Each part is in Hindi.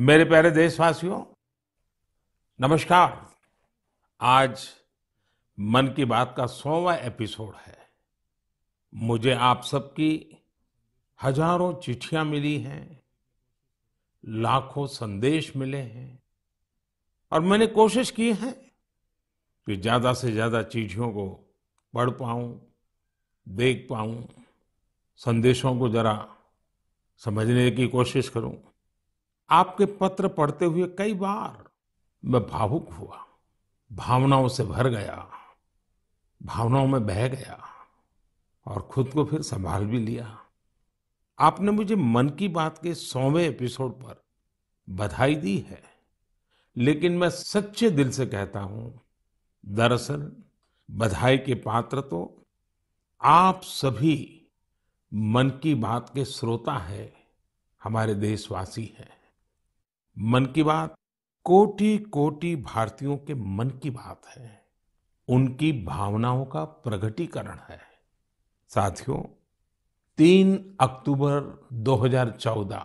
मेरे प्यारे देशवासियों नमस्कार आज मन की बात का सौवा एपिसोड है मुझे आप सबकी हजारों चिट्ठियां मिली हैं लाखों संदेश मिले हैं और मैंने कोशिश की है कि ज्यादा से ज्यादा चिट्ठियों को पढ़ पाऊं देख पाऊं संदेशों को जरा समझने की कोशिश करूं आपके पत्र पढ़ते हुए कई बार मैं भावुक हुआ भावनाओं से भर गया भावनाओं में बह गया और खुद को फिर संभाल भी लिया आपने मुझे मन की बात के सौवें एपिसोड पर बधाई दी है लेकिन मैं सच्चे दिल से कहता हूं दरअसल बधाई के पात्र तो आप सभी मन की बात के श्रोता हैं हमारे देशवासी हैं मन की बात कोटि कोटि भारतीयों के मन की बात है उनकी भावनाओं का प्रगटीकरण है साथियों तीन अक्टूबर 2014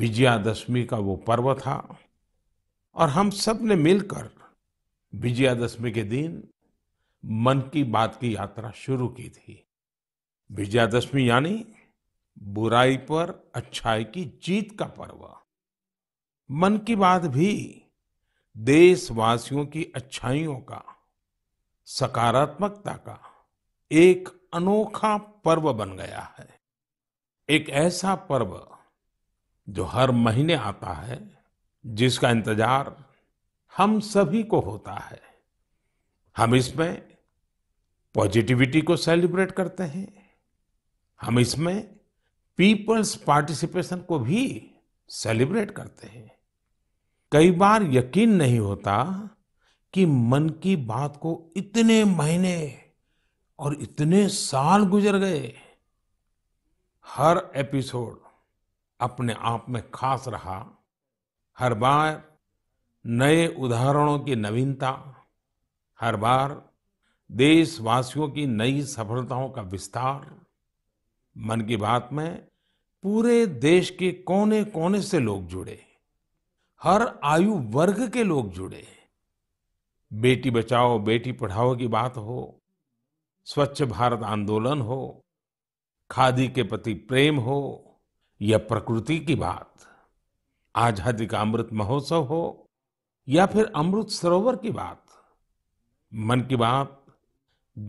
विजयादशमी का वो पर्व था और हम सब ने मिलकर विजयादशमी के दिन मन की बात की यात्रा शुरू की थी विजयादशमी यानी बुराई पर अच्छाई की जीत का पर्व मन की बात भी देशवासियों की अच्छाइयों का सकारात्मकता का एक अनोखा पर्व बन गया है एक ऐसा पर्व जो हर महीने आता है जिसका इंतजार हम सभी को होता है हम इसमें पॉजिटिविटी को सेलिब्रेट करते हैं हम इसमें पीपल्स पार्टिसिपेशन को भी सेलिब्रेट करते हैं कई बार यकीन नहीं होता कि मन की बात को इतने महीने और इतने साल गुजर गए हर एपिसोड अपने आप में खास रहा हर बार नए उदाहरणों की नवीनता हर बार देशवासियों की नई सफलताओं का विस्तार मन की बात में पूरे देश के कोने कोने से लोग जुड़े हर आयु वर्ग के लोग जुड़े बेटी बचाओ बेटी पढ़ाओ की बात हो स्वच्छ भारत आंदोलन हो खादी के प्रति प्रेम हो या प्रकृति की बात आजादी का अमृत महोत्सव हो या फिर अमृत सरोवर की बात मन की बात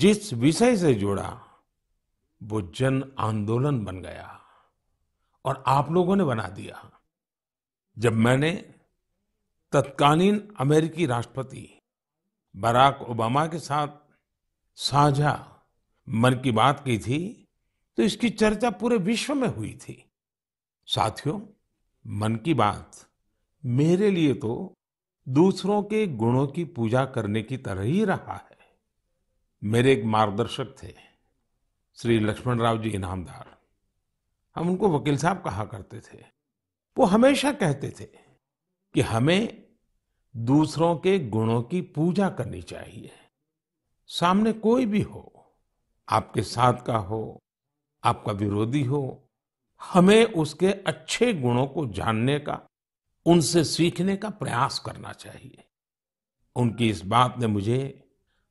जिस विषय से जुड़ा वो जन आंदोलन बन गया और आप लोगों ने बना दिया जब मैंने तत्कालीन अमेरिकी राष्ट्रपति बराक ओबामा के साथ साझा मन की बात की थी तो इसकी चर्चा पूरे विश्व में हुई थी साथियों मन की बात मेरे लिए तो दूसरों के गुणों की पूजा करने की तरह ही रहा है मेरे एक मार्गदर्शक थे श्री लक्ष्मण राव जी इनामदार हम उनको वकील साहब कहा करते थे वो हमेशा कहते थे कि हमें दूसरों के गुणों की पूजा करनी चाहिए सामने कोई भी हो आपके साथ का हो आपका विरोधी हो हमें उसके अच्छे गुणों को जानने का उनसे सीखने का प्रयास करना चाहिए उनकी इस बात ने मुझे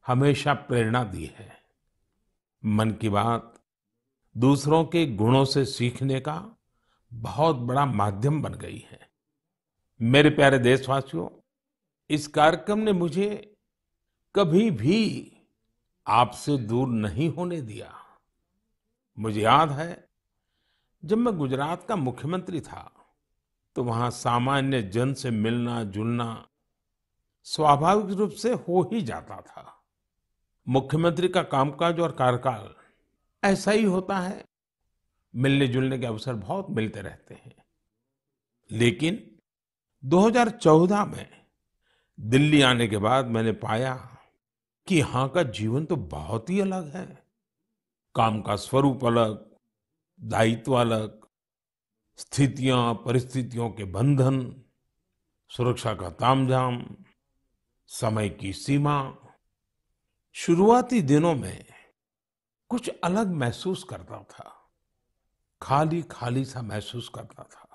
हमेशा प्रेरणा दी है मन की बात दूसरों के गुणों से सीखने का बहुत बड़ा माध्यम बन गई है मेरे प्यारे देशवासियों इस कार्यक्रम ने मुझे कभी भी आपसे दूर नहीं होने दिया मुझे याद है जब मैं गुजरात का मुख्यमंत्री था तो वहां सामान्य जन से मिलना जुलना स्वाभाविक रूप से हो ही जाता था मुख्यमंत्री का कामकाज और कार्यकाल ऐसा ही होता है मिलने जुलने के अवसर बहुत मिलते रहते हैं लेकिन 2014 में दिल्ली आने के बाद मैंने पाया कि यहाँ का जीवन तो बहुत ही अलग है काम का स्वरूप अलग दायित्व अलग स्थितियां परिस्थितियों के बंधन सुरक्षा का तामझाम समय की सीमा शुरुआती दिनों में कुछ अलग महसूस करता था खाली खाली सा महसूस करता था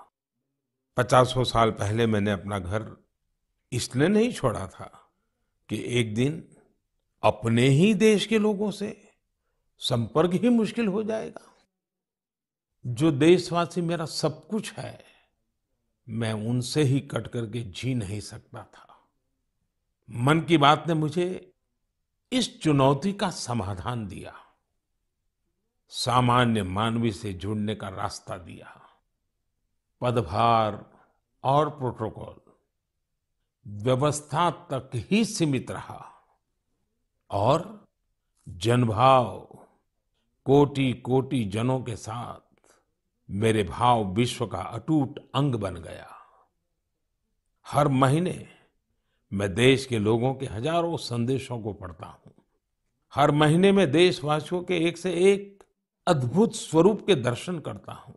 पचासों साल पहले मैंने अपना घर इसलिए नहीं छोड़ा था कि एक दिन अपने ही देश के लोगों से संपर्क ही मुश्किल हो जाएगा जो देशवासी मेरा सब कुछ है मैं उनसे ही कट करके जी नहीं सकता था मन की बात ने मुझे इस चुनौती का समाधान दिया सामान्य मानवी से जुड़ने का रास्ता दिया पदभार और प्रोटोकॉल व्यवस्था तक ही सीमित रहा और जनभाव कोटि कोटि जनों के साथ मेरे भाव विश्व का अटूट अंग बन गया हर महीने मैं देश के लोगों के हजारों संदेशों को पढ़ता हूं हर महीने में देशवासियों के एक से एक अद्भुत स्वरूप के दर्शन करता हूं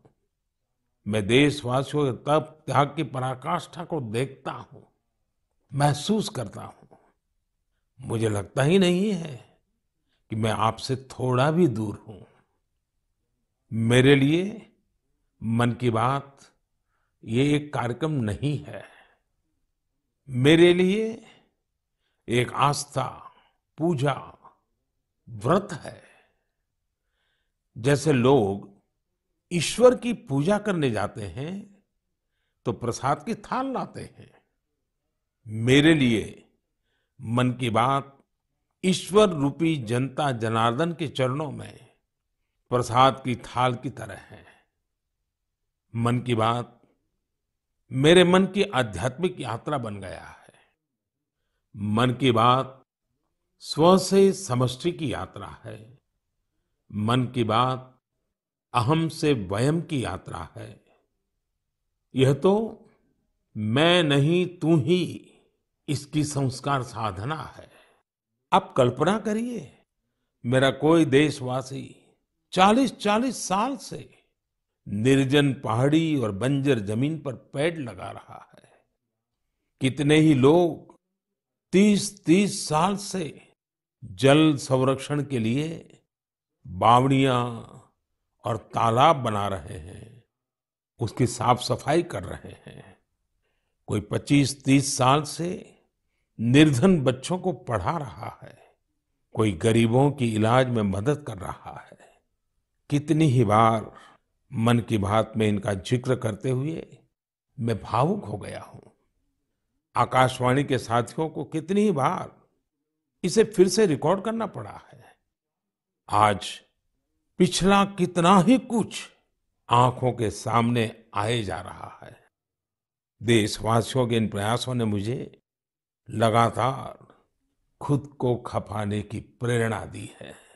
मैं देशवासियों के तप त्याग की पराकाष्ठा को देखता हूं महसूस करता हूं मुझे लगता ही नहीं है कि मैं आपसे थोड़ा भी दूर हूं मेरे लिए मन की बात ये एक कार्यक्रम नहीं है मेरे लिए एक आस्था पूजा व्रत है जैसे लोग ईश्वर की पूजा करने जाते हैं तो प्रसाद की थाल लाते हैं मेरे लिए मन की बात ईश्वर रूपी जनता जनार्दन के चरणों में प्रसाद की थाल की तरह है मन की बात मेरे मन की आध्यात्मिक यात्रा बन गया है मन की बात स्व से समष्टि की यात्रा है मन की बात अहम से वयम की यात्रा है यह तो मैं नहीं तू ही इसकी संस्कार साधना है आप कल्पना करिए मेरा कोई देशवासी चालीस चालीस साल से निर्जन पहाड़ी और बंजर जमीन पर पेड़ लगा रहा है कितने ही लोग तीस तीस साल से जल संरक्षण के लिए बावड़ियां और तालाब बना रहे हैं उसकी साफ सफाई कर रहे हैं कोई 25-30 साल से निर्धन बच्चों को पढ़ा रहा है कोई गरीबों की इलाज में मदद कर रहा है कितनी ही बार मन की बात में इनका जिक्र करते हुए मैं भावुक हो गया हूं आकाशवाणी के साथियों को कितनी ही बार इसे फिर से रिकॉर्ड करना पड़ा है आज पिछला कितना ही कुछ आंखों के सामने आए जा रहा है देशवासियों के इन प्रयासों ने मुझे लगातार खुद को खपाने की प्रेरणा दी है